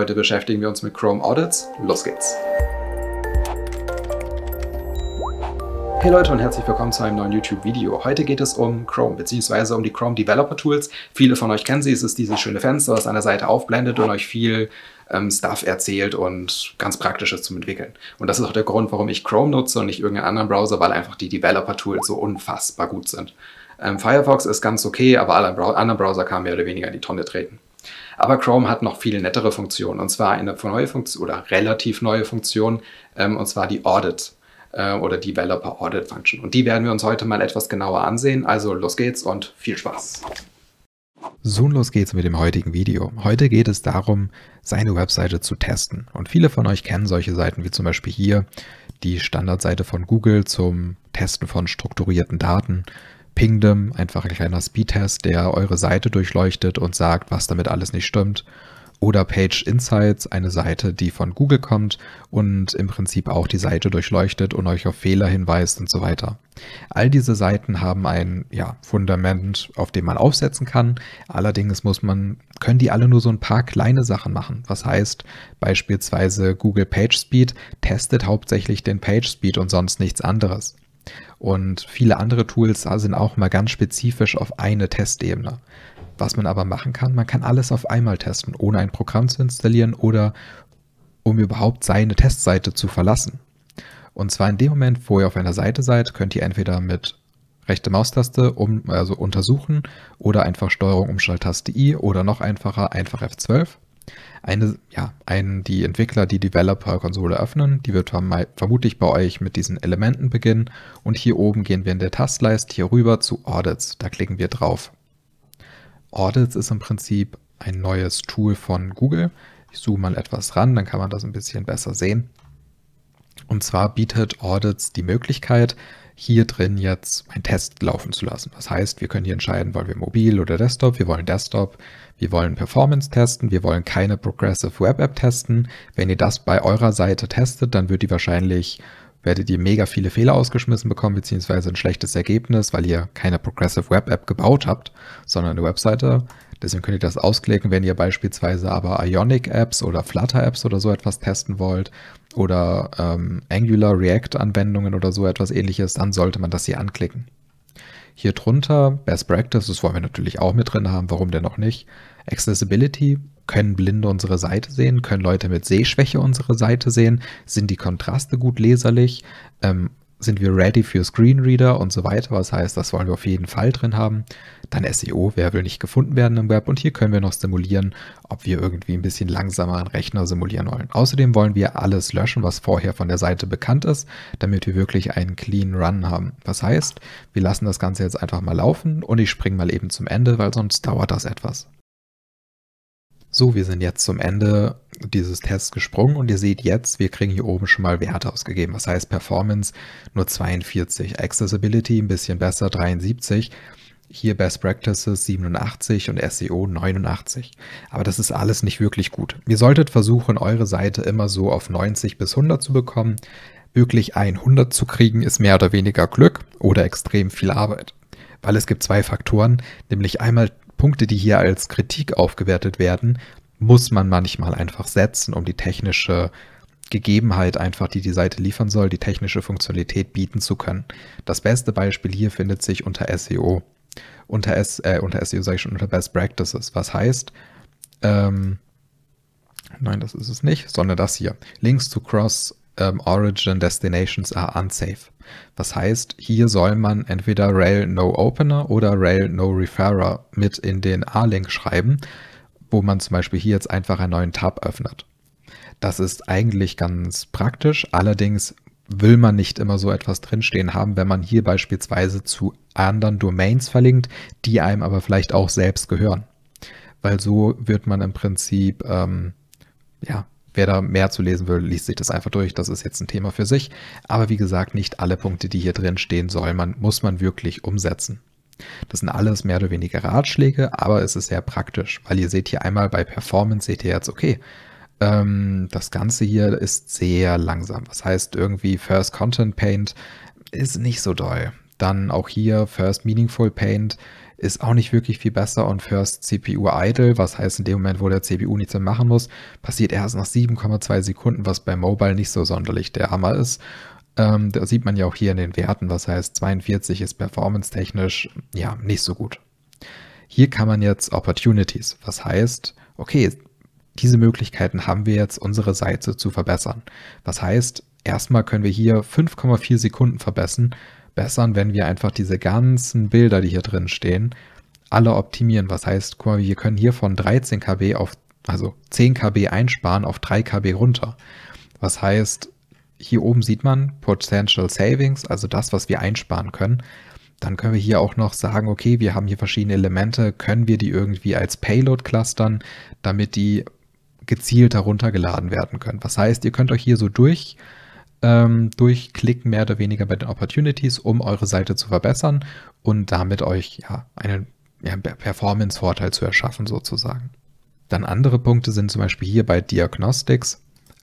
Heute beschäftigen wir uns mit Chrome Audits. Los geht's! Hey Leute und herzlich willkommen zu einem neuen YouTube-Video. Heute geht es um Chrome bzw. um die Chrome Developer Tools. Viele von euch kennen sie, es ist dieses schöne Fenster, das an der Seite aufblendet und euch viel ähm, Stuff erzählt und ganz Praktisches zum Entwickeln. Und das ist auch der Grund, warum ich Chrome nutze und nicht irgendeinen anderen Browser, weil einfach die Developer Tools so unfassbar gut sind. Ähm, Firefox ist ganz okay, aber alle anderen Browser kamen mehr oder weniger in die Tonne treten. Aber Chrome hat noch viel nettere Funktionen und zwar eine neue Funktion oder relativ neue Funktion ähm, und zwar die Audit äh, oder Developer Audit Function. Und die werden wir uns heute mal etwas genauer ansehen. Also los geht's und viel Spaß. So, los geht's mit dem heutigen Video. Heute geht es darum, seine Webseite zu testen. Und viele von euch kennen solche Seiten wie zum Beispiel hier die Standardseite von Google zum Testen von strukturierten Daten Pingdom, einfach ein kleiner Speedtest, der eure Seite durchleuchtet und sagt, was damit alles nicht stimmt. Oder Page Insights, eine Seite, die von Google kommt und im Prinzip auch die Seite durchleuchtet und euch auf Fehler hinweist und so weiter. All diese Seiten haben ein ja, Fundament, auf dem man aufsetzen kann. Allerdings muss man, können die alle nur so ein paar kleine Sachen machen. Was heißt beispielsweise Google Page Speed testet hauptsächlich den Page Speed und sonst nichts anderes. Und viele andere Tools sind auch mal ganz spezifisch auf eine Testebene. Was man aber machen kann, man kann alles auf einmal testen, ohne ein Programm zu installieren oder um überhaupt seine Testseite zu verlassen. Und zwar in dem Moment, wo ihr auf einer Seite seid, könnt ihr entweder mit rechte Maustaste um, also untersuchen oder einfach Steuerung taste I oder noch einfacher einfach F12. Eine, ja, ein, die Entwickler die Developer-Konsole öffnen. Die wird vermutlich bei euch mit diesen Elementen beginnen. Und hier oben gehen wir in der Taskleiste hier rüber zu Audits. Da klicken wir drauf. Audits ist im Prinzip ein neues Tool von Google. Ich zoome mal etwas ran, dann kann man das ein bisschen besser sehen. Und zwar bietet Audits die Möglichkeit, hier drin jetzt einen Test laufen zu lassen. Das heißt, wir können hier entscheiden, wollen wir mobil oder Desktop, wir wollen Desktop, wir wollen Performance testen, wir wollen keine Progressive Web App testen. Wenn ihr das bei eurer Seite testet, dann wird die wahrscheinlich werdet ihr mega viele Fehler ausgeschmissen bekommen, beziehungsweise ein schlechtes Ergebnis, weil ihr keine Progressive Web App gebaut habt, sondern eine Webseite. Deswegen könnt ihr das ausklicken, wenn ihr beispielsweise aber Ionic Apps oder Flutter Apps oder so etwas testen wollt, oder ähm, Angular React-Anwendungen oder so etwas ähnliches, dann sollte man das hier anklicken. Hier drunter Best Practice, das wollen wir natürlich auch mit drin haben, warum denn noch nicht. Accessibility, können Blinde unsere Seite sehen, können Leute mit Sehschwäche unsere Seite sehen, sind die Kontraste gut leserlich, ähm, sind wir ready für Screenreader und so weiter. Was heißt, das wollen wir auf jeden Fall drin haben. Dann SEO, wer will nicht gefunden werden im Web. Und hier können wir noch simulieren, ob wir irgendwie ein bisschen langsamer einen Rechner simulieren wollen. Außerdem wollen wir alles löschen, was vorher von der Seite bekannt ist, damit wir wirklich einen clean Run haben. Was heißt, wir lassen das Ganze jetzt einfach mal laufen und ich springe mal eben zum Ende, weil sonst dauert das etwas. So, wir sind jetzt zum Ende dieses Tests gesprungen und ihr seht jetzt, wir kriegen hier oben schon mal Werte ausgegeben. Das heißt Performance nur 42, Accessibility ein bisschen besser 73, hier Best Practices 87 und SEO 89. Aber das ist alles nicht wirklich gut. Ihr solltet versuchen, eure Seite immer so auf 90 bis 100 zu bekommen. Wirklich 100 zu kriegen ist mehr oder weniger Glück oder extrem viel Arbeit weil es gibt zwei Faktoren, nämlich einmal Punkte, die hier als Kritik aufgewertet werden, muss man manchmal einfach setzen, um die technische Gegebenheit einfach, die die Seite liefern soll, die technische Funktionalität bieten zu können. Das beste Beispiel hier findet sich unter SEO. Unter, S, äh, unter SEO sage ich schon unter Best Practices, was heißt, ähm, nein, das ist es nicht, sondern das hier. Links zu Cross ähm, Origin Destinations are unsafe. Das heißt, hier soll man entweder Rail No Opener oder Rail No Referrer mit in den A-Link schreiben, wo man zum Beispiel hier jetzt einfach einen neuen Tab öffnet. Das ist eigentlich ganz praktisch, allerdings will man nicht immer so etwas drinstehen haben, wenn man hier beispielsweise zu anderen Domains verlinkt, die einem aber vielleicht auch selbst gehören. Weil so wird man im Prinzip ähm, ja, Wer da mehr zu lesen will, liest sich das einfach durch. Das ist jetzt ein Thema für sich. Aber wie gesagt, nicht alle Punkte, die hier drin stehen, soll man, muss man wirklich umsetzen. Das sind alles mehr oder weniger Ratschläge, aber es ist sehr praktisch, weil ihr seht hier einmal bei Performance, seht ihr jetzt, okay, ähm, das Ganze hier ist sehr langsam. Das heißt, irgendwie First Content Paint ist nicht so doll. Dann auch hier First Meaningful Paint ist auch nicht wirklich viel besser und First CPU Idle, was heißt in dem Moment, wo der CPU nichts mehr machen muss, passiert erst nach 7,2 Sekunden, was bei Mobile nicht so sonderlich der Hammer ist. Ähm, da sieht man ja auch hier in den Werten, was heißt 42 ist performance-technisch ja nicht so gut. Hier kann man jetzt Opportunities, was heißt, okay, diese Möglichkeiten haben wir jetzt, unsere Seite zu verbessern. Was heißt, erstmal können wir hier 5,4 Sekunden verbessern, bessern, wenn wir einfach diese ganzen Bilder, die hier drin stehen, alle optimieren. Was heißt, guck mal, wir können hier von 13 KB auf, also 10 KB einsparen auf 3 KB runter. Was heißt, hier oben sieht man Potential Savings, also das, was wir einsparen können. Dann können wir hier auch noch sagen, okay, wir haben hier verschiedene Elemente, können wir die irgendwie als Payload clustern, damit die gezielt heruntergeladen werden können. Was heißt, ihr könnt euch hier so durch ähm, durchklicken, mehr oder weniger bei den Opportunities, um eure Seite zu verbessern und damit euch ja einen ja, Performance-Vorteil zu erschaffen sozusagen. Dann andere Punkte sind zum Beispiel hier bei Diagnostics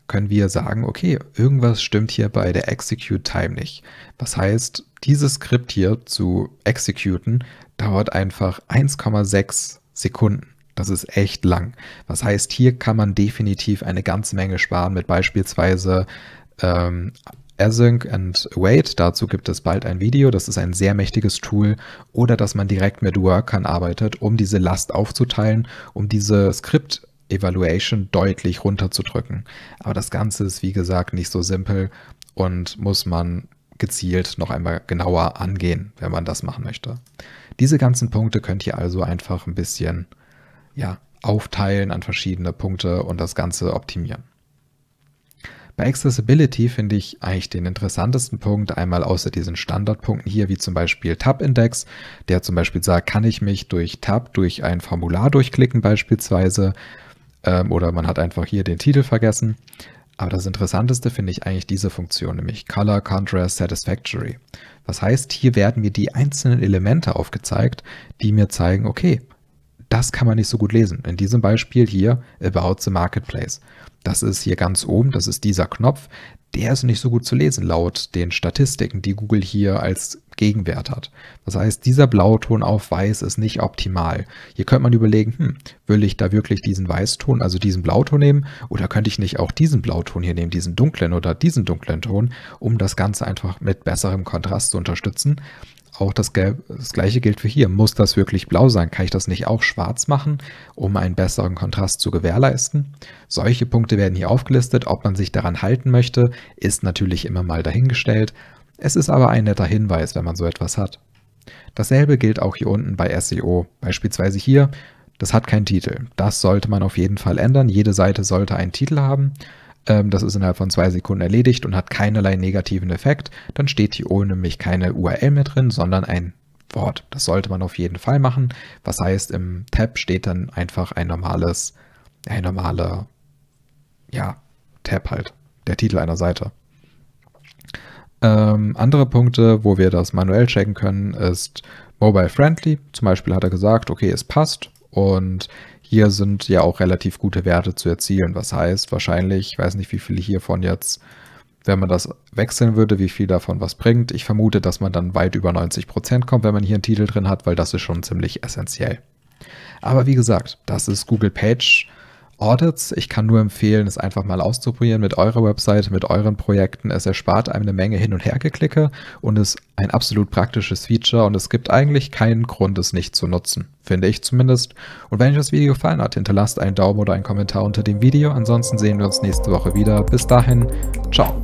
können wir sagen, okay, irgendwas stimmt hier bei der Execute Time nicht. Was heißt, dieses Skript hier zu executen dauert einfach 1,6 Sekunden. Das ist echt lang. Was heißt, hier kann man definitiv eine ganze Menge sparen mit beispielsweise ähm, Async and Await. Dazu gibt es bald ein Video. Das ist ein sehr mächtiges Tool. Oder dass man direkt mit Workern arbeitet, um diese Last aufzuteilen, um diese Skript Evaluation deutlich runterzudrücken. Aber das Ganze ist, wie gesagt, nicht so simpel und muss man gezielt noch einmal genauer angehen, wenn man das machen möchte. Diese ganzen Punkte könnt ihr also einfach ein bisschen ja, aufteilen an verschiedene Punkte und das Ganze optimieren. Bei Accessibility finde ich eigentlich den interessantesten Punkt einmal außer diesen Standardpunkten hier, wie zum Beispiel Tab-Index, der zum Beispiel sagt, kann ich mich durch Tab durch ein Formular durchklicken beispielsweise ähm, oder man hat einfach hier den Titel vergessen. Aber das Interessanteste finde ich eigentlich diese Funktion, nämlich Color, Contrast, Satisfactory. Das heißt, hier werden mir die einzelnen Elemente aufgezeigt, die mir zeigen, okay, das kann man nicht so gut lesen. In diesem Beispiel hier About the Marketplace. Das ist hier ganz oben, das ist dieser Knopf. Der ist nicht so gut zu lesen laut den Statistiken, die Google hier als Gegenwert hat. Das heißt, dieser Blauton auf Weiß ist nicht optimal. Hier könnte man überlegen, hm, will ich da wirklich diesen Weißton, also diesen Blauton nehmen? Oder könnte ich nicht auch diesen Blauton hier nehmen, diesen dunklen oder diesen dunklen Ton, um das Ganze einfach mit besserem Kontrast zu unterstützen? auch das, Gelb, das gleiche gilt für hier. Muss das wirklich blau sein? Kann ich das nicht auch schwarz machen, um einen besseren Kontrast zu gewährleisten? Solche Punkte werden hier aufgelistet. Ob man sich daran halten möchte, ist natürlich immer mal dahingestellt. Es ist aber ein netter Hinweis, wenn man so etwas hat. Dasselbe gilt auch hier unten bei SEO. Beispielsweise hier, das hat keinen Titel. Das sollte man auf jeden Fall ändern. Jede Seite sollte einen Titel haben. Ähm, das ist innerhalb von zwei Sekunden erledigt und hat keinerlei negativen Effekt, dann steht hier ohne mich keine URL mehr drin, sondern ein Wort. Das sollte man auf jeden Fall machen. Was heißt, im Tab steht dann einfach ein normales, ein normaler, ja, Tab halt, der Titel einer Seite. Ähm, andere Punkte, wo wir das manuell checken können, ist mobile friendly. Zum Beispiel hat er gesagt, okay, es passt, und hier sind ja auch relativ gute Werte zu erzielen. Was heißt, wahrscheinlich, ich weiß nicht, wie viele hiervon jetzt, wenn man das wechseln würde, wie viel davon was bringt. Ich vermute, dass man dann weit über 90% Prozent kommt, wenn man hier einen Titel drin hat, weil das ist schon ziemlich essentiell. Aber wie gesagt, das ist Google Page Audits. Ich kann nur empfehlen, es einfach mal auszuprobieren mit eurer Website, mit euren Projekten. Es erspart einem eine Menge hin und Hergeklicke und ist ein absolut praktisches Feature und es gibt eigentlich keinen Grund, es nicht zu nutzen, finde ich zumindest. Und wenn euch das Video gefallen hat, hinterlasst einen Daumen oder einen Kommentar unter dem Video. Ansonsten sehen wir uns nächste Woche wieder. Bis dahin, ciao.